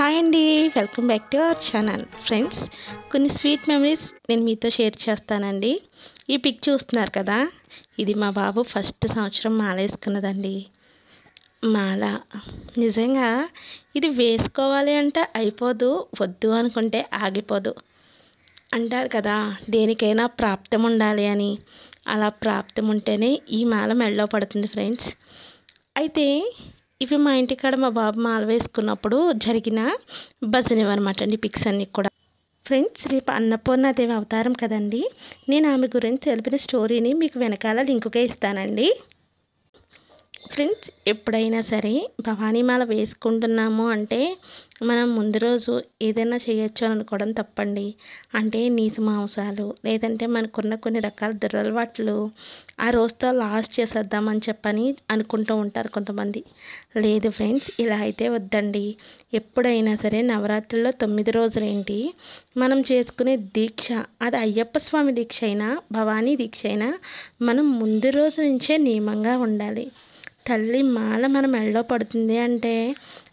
Hi అండి welcome back to our channel friends కొన్ని sweet memories నేను మీతో షేర్ చేస్తానండి ఈ పిక్ చూస్తున్నారు కదా ఇది మా బాబు ఫస్ట్ సంవత్సరం మాల వేసుకున్నదండి మాల నిజంగా ఇది వేసుకోవాలి అంటే అయిపోదు వద్దు అనుకుంటే ఆగిపోదు అంటారు కదా దేనికైనా ప్రాప్తం ఉండాలి అని అలా ప్రాప్తం ఉంటేనే ఈ మాల మెడలో పడుతుంది ఫ్రెండ్స్ అయితే ఇవి మా ఇంటికాడ మా బాబు మాల వేసుకున్నప్పుడు జరిగిన భజనవన్నమాట అండి పిక్స్ అన్నీ కూడా ఫ్రెండ్స్ రేపు అన్నపూర్ణాదేవి అవతారం కదండి నేను ఆమె గురించి తెలిపిన స్టోరీని మీకు వెనకాల లింకుగా ఇస్తానండి ఫ్రెండ్స్ ఎప్పుడైనా సరే భవానీమాల వేసుకుంటున్నాము అంటే మనం ముందు రోజు ఏదైనా చేయొచ్చు అని అనుకోవడం తప్పండి అంటే నీసు మాంసాలు లేదంటే మనకున్న కొన్ని రకాల దురలవాట్లు ఆ రోజుతో లాస్ట్ చేసేద్దామని చెప్పని అనుకుంటూ ఉంటారు కొంతమంది లేదు ఫ్రెండ్స్ ఇలా అయితే వద్దండి ఎప్పుడైనా సరే నవరాత్రుల్లో తొమ్మిది రోజులేంటి మనం చేసుకునే దీక్ష అది అయ్యప్ప స్వామి దీక్ష అయినా భవానీ దీక్ష అయినా మనం ముందు రోజు నుంచే నియమంగా ఉండాలి తల్లి మాల మన మెళ్ళో పడుతుంది అంటే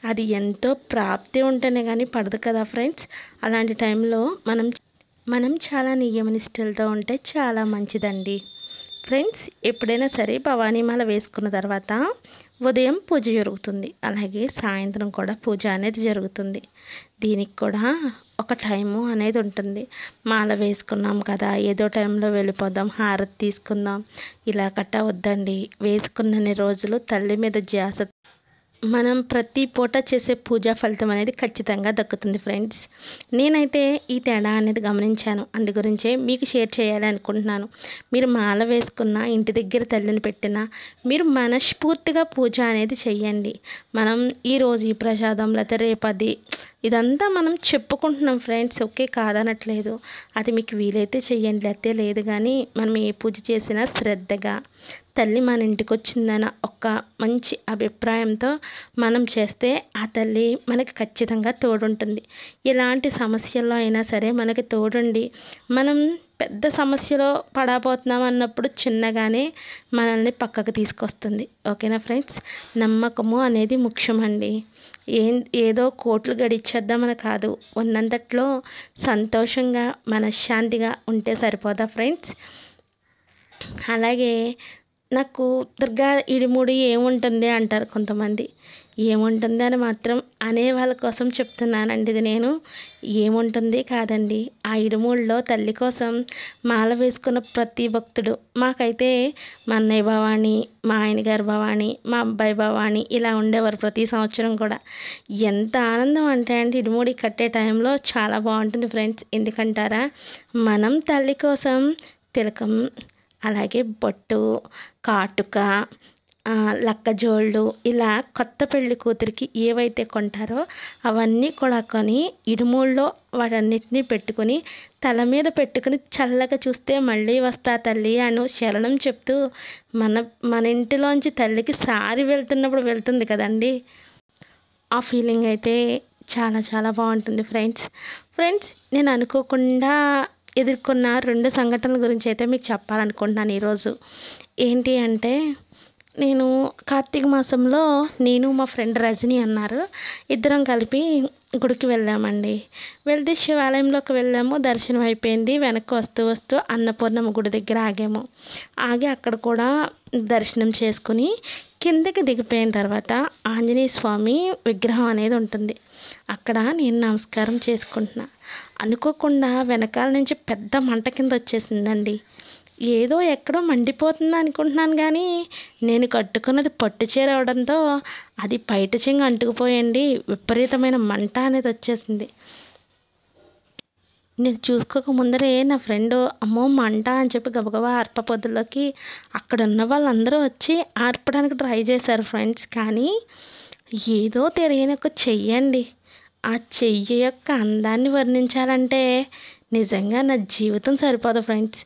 అది ఎంతో ప్రాప్తి ఉంటేనే కానీ పడదు కదా ఫ్రెండ్స్ అలాంటి టైంలో మనం మనం చాలా నియమనిష్టలతో ఉంటే చాలా మంచిదండి ఫ్రెండ్స్ ఎప్పుడైనా సరే భవానీ మాల వేసుకున్న తర్వాత ఉదయం పూజ జరుగుతుంది అలాగే సాయంత్రం కూడా పూజ అనేది జరుగుతుంది దీనికి కూడా ఒక టైము అనేది ఉంటుంది మాల వేసుకున్నాం కదా ఏదో టైంలో వెళ్ళిపోదాం హారతి తీసుకుందాం ఇలా కట్ట వద్దండి వేసుకున్నన్ని రోజులు తల్లి మీద జాస మనం ప్రతి పూట చేసే పూజా ఫలితం అనేది ఖచ్చితంగా దక్కుతుంది ఫ్రెండ్స్ నేనైతే ఈ తేడా అనేది గమనించాను అందు గురించే మీకు షేర్ చేయాలి అనుకుంటున్నాను మీరు మాల వేసుకున్న ఇంటి దగ్గర తల్లిని పెట్టిన మీరు మనస్ఫూర్తిగా పూజ అనేది చేయండి మనం ఈరోజు ఈ ప్రసాదం లేకపోతే రేపది ఇదంతా మనం చెప్పుకుంటున్నాం ఫ్రెండ్స్ ఓకే కాదనట్లేదు అది మీకు వీలైతే చెయ్యండి లేకపోతే లేదు కానీ మనం ఏ పూజ చేసినా శ్రద్ధగా తల్లి మన ఇంటికి వచ్చిందన్న ఒక మంచి అభిప్రాయంతో మనం చేస్తే ఆ తల్లి మనకి ఖచ్చితంగా తోడుంటుంది ఎలాంటి సమస్యల్లో అయినా సరే మనకి తోడుండి మనం పెద్ద సమస్యలో పడబోతున్నాం అన్నప్పుడు చిన్నగానే మనల్ని పక్కకు తీసుకొస్తుంది ఓకేనా ఫ్రెండ్స్ నమ్మకము అనేది ముఖ్యమండి ఏ ఏదో కోట్లు గడిచేద్దామని కాదు ఉన్నంతట్లో సంతోషంగా మనశ్శాంతిగా ఉంటే సరిపోదా ఫ్రెండ్స్ అలాగే నాకు దుర్గా ఇడిముడి ఏముంటుంది అంటారు కొంతమంది ఏముంటుంది అని మాత్రం అనే వాళ్ళ కోసం చెప్తున్నానండి ఇది నేను ఏముంటుంది కాదండి ఆ ఇడుమూడిలో తల్లి కోసం మాల వేసుకున్న ప్రతి భక్తుడు మాకైతే మా అన్నయ్య భవాని మా ఆయన గారి భవాని మా అబ్బాయి భవాని ఇలా ఉండేవారు ప్రతి సంవత్సరం కూడా ఎంత ఆనందం అంటే అండి ఇడిమూడి కట్టే టైంలో చాలా బాగుంటుంది ఫ్రెండ్స్ ఎందుకంటారా మనం తల్లి కోసం తిలకం అలాగే బొట్టు కాటుక లక్కజోళ్ళు ఇలా కొత్త పెళ్లి కూతురికి ఏవైతే కొంటారో అవన్నీ కూడా కొని ఇడుమూళ్ళో వాటన్నిటిని పెట్టుకుని తల మీద పెట్టుకుని చల్లగా చూస్తే మళ్ళీ వస్తా తల్లి అను శరణం చెప్తూ మన మన ఇంటిలోంచి తల్లికి సారి వెళ్తున్నప్పుడు వెళ్తుంది కదండి ఆ ఫీలింగ్ అయితే చాలా చాలా బాగుంటుంది ఫ్రెండ్స్ ఫ్రెండ్స్ నేను అనుకోకుండా ఎదుర్కొన్న రెండు సంఘటనల గురించి అయితే మీకు చెప్పాలనుకుంటున్నాను ఈరోజు ఏంటి అంటే నేను కార్తీక మాసంలో నేను మా ఫ్రెండ్ రజని అన్నారు ఇద్దరం కలిపి గుడికి వెళ్ళామండి వెళ్తే శివాలయంలోకి వెళ్ళాము దర్శనం అయిపోయింది వెనక్కి వస్తూ వస్తూ అన్నపూర్ణమ్మ గుడి దగ్గర ఆగాము ఆగి అక్కడ కూడా దర్శనం చేసుకుని కిందకి దిగిపోయిన తర్వాత ఆంజనేయ స్వామి విగ్రహం అనేది ఉంటుంది అక్కడ నేను నమస్కారం చేసుకుంటున్నా అనుకోకుండా వెనకాల నుంచి పెద్ద మంట కింద వచ్చేసిందండి ఏదో ఎక్కడో మండిపోతుంది అనుకుంటున్నాను కానీ నేను కట్టుకున్నది పట్టు చీర అవడంతో అది పైట చెంగు అంటుకుపోయండి విపరీతమైన మంట అనేది వచ్చేసింది నేను చూసుకోక ముందరే నా ఫ్రెండ్ అమ్మో మంట అని చెప్పి గబగబా ఆర్ప పొద్దులోకి అక్కడ ఉన్న వాళ్ళందరూ వచ్చి ఆర్పడానికి ట్రై చేశారు ఫ్రెండ్స్ కానీ ఏదో తెలియని ఒక చెయ్యండి ఆ చెయ్యి యొక్క అందాన్ని వర్ణించాలంటే నిజంగా నా జీవితం సరిపోదు ఫ్రెండ్స్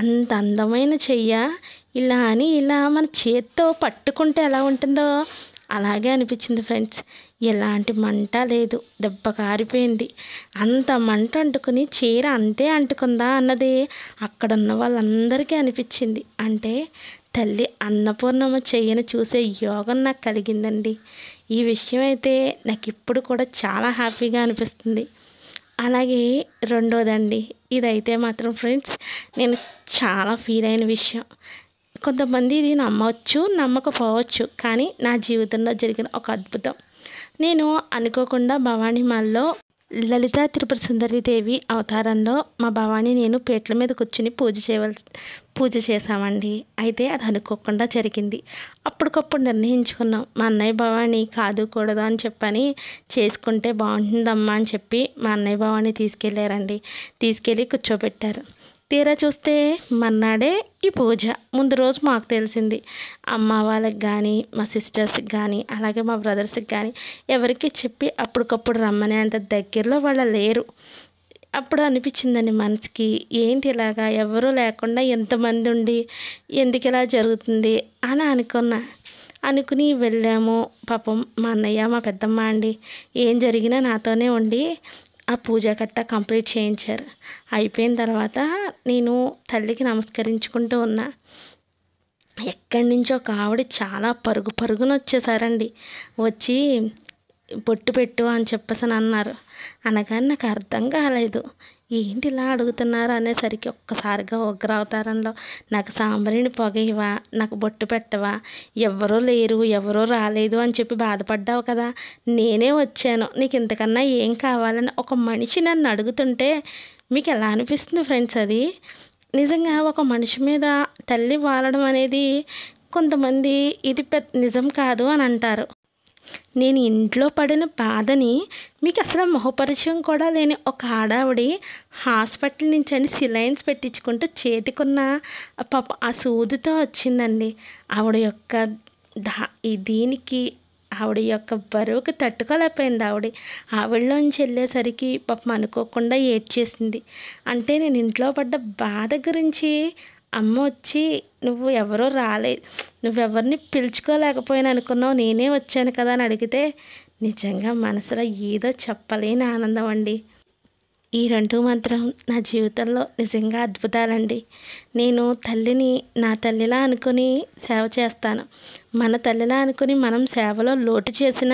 అంత అందమైన చెయ్య ఇలా అని ఇలా మన చేత్తో పట్టుకుంటే ఎలా ఉంటుందో అలాగే అనిపించింది ఫ్రెండ్స్ ఎలాంటి మంట లేదు దెబ్బ కారిపోయింది అంత మంట అంటుకుని చీర అంతే అంటుకుందా అన్నది అక్కడున్న వాళ్ళందరికీ అనిపించింది అంటే తల్లి అన్నపూర్ణమ్మ చెయ్యని చూసే యోగం నాకు కలిగిందండి ఈ విషయం అయితే నాకు ఇప్పుడు కూడా చాలా హ్యాపీగా అనిపిస్తుంది అలాగే రెండోదండి ఇదైతే మాత్రం ఫ్రెండ్స్ నేను చాలా ఫీల్ అయిన విషయం కొంతమంది ఇది నమ్మవచ్చు నమ్మకపోవచ్చు కానీ నా జీవితంలో జరిగిన ఒక అద్భుతం నేను అనుకోకుండా భవానీ మాల్లో లలితా తిరుపతి సుందరీదేవి అవతారంలో మా భవాని నేను పేట్ల మీద కూర్చుని పూజ చేయవలసి పూజ చేశామండి అయితే అది అనుకోకుండా జరిగింది అప్పటికప్పుడు నిర్ణయించుకున్నాం మా అన్నయ్య భవాని కాదు కూడదు అని చెప్పని చేసుకుంటే బాగుంటుందమ్మా అని చెప్పి మా అన్నయ్య భవాని తీసుకెళ్ళారండి తీసుకెళ్ళి కూర్చోబెట్టారు తీరా చూస్తే మన్నాడే ఈ పూజ ముందు రోజు మాకు తెలిసింది అమ్మ వాళ్ళకి కానీ మా సిస్టర్స్కి కానీ అలాగే మా బ్రదర్స్కి కానీ ఎవరికి చెప్పి అప్పటికప్పుడు రమ్మనే అంత దగ్గరలో వాళ్ళు లేరు అప్పుడు అనిపించిందండి మనసుకి ఏంటి ఇలాగా ఎవరూ లేకుండా ఎంతమంది ఉండి ఎందుకు ఇలా జరుగుతుంది అని అనుకున్నా అనుకుని వెళ్ళాము పాపం మా అన్నయ్య మా పెద్దమ్మ అండి ఏం జరిగినా నాతోనే ఉండి ఆ పూజ కట్ట కంప్లీట్ చేయించారు అయిపోయిన తర్వాత నేను తల్లికి నమస్కరించుకుంటూ ఉన్నా ఎక్కడి నుంచో ఒక ఆవిడ చాలా పరుగు పరుగున వచ్చేసారండి వచ్చి బొట్టు పెట్టు అని చెప్పేసి అన్నారు అనగానే నాకు అర్థం కాలేదు ఏంటి ఇలా అడుగుతున్నారు అనేసరికి ఒక్కసారిగా ఉగ్రవతారంలో నాకు సాంబరిని పొగయివా నాకు బొట్టు పెట్టవా ఎవరో లేరు ఎవరో రాలేదు అని చెప్పి బాధపడ్డావు కదా నేనే వచ్చాను నీకు ఇంతకన్నా ఏం కావాలని ఒక మనిషి నన్ను అడుగుతుంటే మీకు ఎలా అనిపిస్తుంది ఫ్రెండ్స్ అది నిజంగా ఒక మనిషి మీద తల్లి వాలడం అనేది కొంతమంది ఇది పె నిజం కాదు అని అంటారు నేను ఇంట్లో పడిన బాధని మీకు అసలు మొహపరిచయం కూడా లేని ఒక ఆడావిడి హాస్పిటల్ నుంచి అని సిలైన్స్ పెట్టించుకుంటూ చేతికున్న పాప ఆ సూదితో వచ్చిందండి ఆవిడ యొక్క దా దీనికి ఆవిడ యొక్క బరువుకి తట్టుకోలేకపోయింది ఆవిడ ఆవిడలోంచి వెళ్ళేసరికి పాపం అనుకోకుండా ఏడ్చేసింది అంటే నేను ఇంట్లో పడ్డ బాధ గురించి అమ్మ వచ్చి నువ్వు ఎవరో రాలేదు నువ్వెవరిని పిలుచుకోలేకపోయినా అనుకున్నావు నేనే వచ్చాను కదా అని అడిగితే నిజంగా మనసులో ఏదో చెప్పలేని ఆనందం అండి ఈ రెండు మాత్రం నా జీవితంలో నిజంగా అద్భుతాలండి నేను తల్లిని నా తల్లిలా అనుకుని సేవ చేస్తాను మన తల్లిలా అనుకుని మనం సేవలో లోటు చేసిన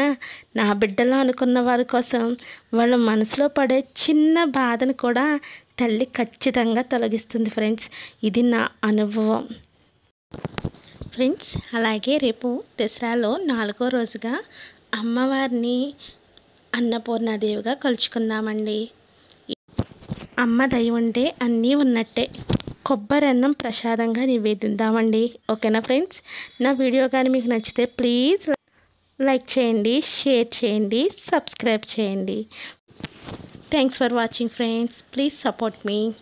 నా బిడ్డలా అనుకున్న వారి కోసం వాళ్ళ మనసులో పడే చిన్న బాధను కూడా తల్లి ఖచ్చితంగా తొలగిస్తుంది ఫ్రెండ్స్ ఇది నా అనుభవం ఫ్రెండ్స్ అలాగే రేపు దసరాలో నాలుగో రోజుగా అమ్మవారిని అన్నపూర్ణాదేవిగా కలుచుకుందామండి అమ్మ దయ ఉంటే అన్నీ ఉన్నట్టే కొబ్బరి అన్నం ప్రసాదంగా నివేదిద్దామండి ఓకేనా ఫ్రెండ్స్ నా వీడియో కానీ మీకు నచ్చితే ప్లీజ్ లైక్ చేయండి షేర్ చేయండి సబ్స్క్రైబ్ చేయండి Thanks for watching friends. Please support me.